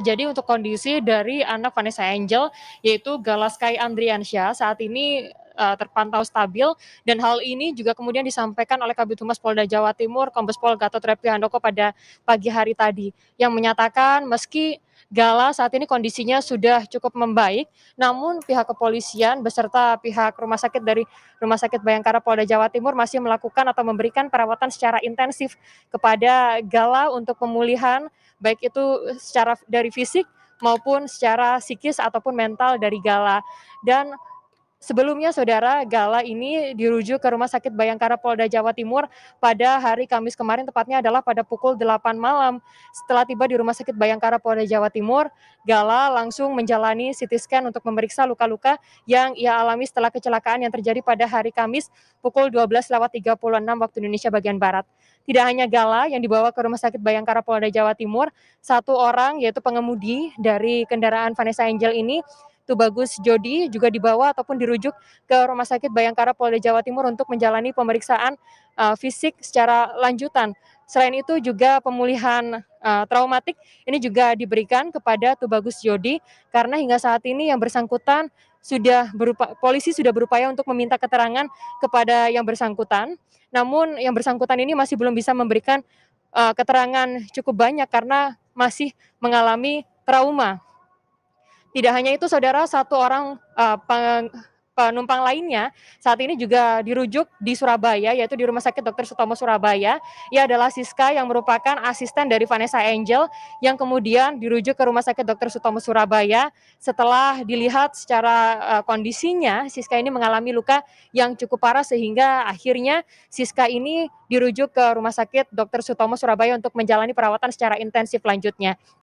jadi untuk kondisi dari anak Vanessa Angel yaitu Galaskai Andriansyah saat ini uh, terpantau stabil dan hal ini juga kemudian disampaikan oleh Kabit Humas Polda Jawa Timur Kombes Pol Gatot Repi Handoko pada pagi hari tadi yang menyatakan meski Gala saat ini kondisinya sudah cukup membaik, namun pihak kepolisian beserta pihak rumah sakit dari Rumah Sakit Bayangkara Polda Jawa Timur masih melakukan atau memberikan perawatan secara intensif kepada Gala untuk pemulihan, baik itu secara dari fisik maupun secara psikis ataupun mental dari Gala. Dan Sebelumnya Saudara Gala ini dirujuk ke Rumah Sakit Bayangkara Polda Jawa Timur pada hari Kamis kemarin tepatnya adalah pada pukul 8 malam. Setelah tiba di Rumah Sakit Bayangkara Polda Jawa Timur, Gala langsung menjalani CT scan untuk memeriksa luka-luka yang ia alami setelah kecelakaan yang terjadi pada hari Kamis pukul 12.36 waktu Indonesia bagian barat. Tidak hanya Gala yang dibawa ke Rumah Sakit Bayangkara Polda Jawa Timur, satu orang yaitu pengemudi dari kendaraan Vanessa Angel ini Tubagus Jodi juga dibawa ataupun dirujuk ke Rumah Sakit Bayangkara Polda Jawa Timur untuk menjalani pemeriksaan uh, fisik secara lanjutan. Selain itu juga pemulihan uh, traumatik ini juga diberikan kepada Tubagus Jodi karena hingga saat ini yang bersangkutan sudah berupa, polisi sudah berupaya untuk meminta keterangan kepada yang bersangkutan. Namun yang bersangkutan ini masih belum bisa memberikan uh, keterangan cukup banyak karena masih mengalami trauma tidak hanya itu, saudara, satu orang uh, peng, penumpang lainnya saat ini juga dirujuk di Surabaya, yaitu di Rumah Sakit Dr. Sutomo Surabaya. Ia adalah Siska yang merupakan asisten dari Vanessa Angel yang kemudian dirujuk ke Rumah Sakit Dr. Sutomo Surabaya. Setelah dilihat secara eh, kondisinya, Siska ini mengalami luka yang cukup parah sehingga akhirnya Siska ini dirujuk ke Rumah Sakit Dr. Sutomo Surabaya untuk menjalani perawatan secara intensif lanjutnya.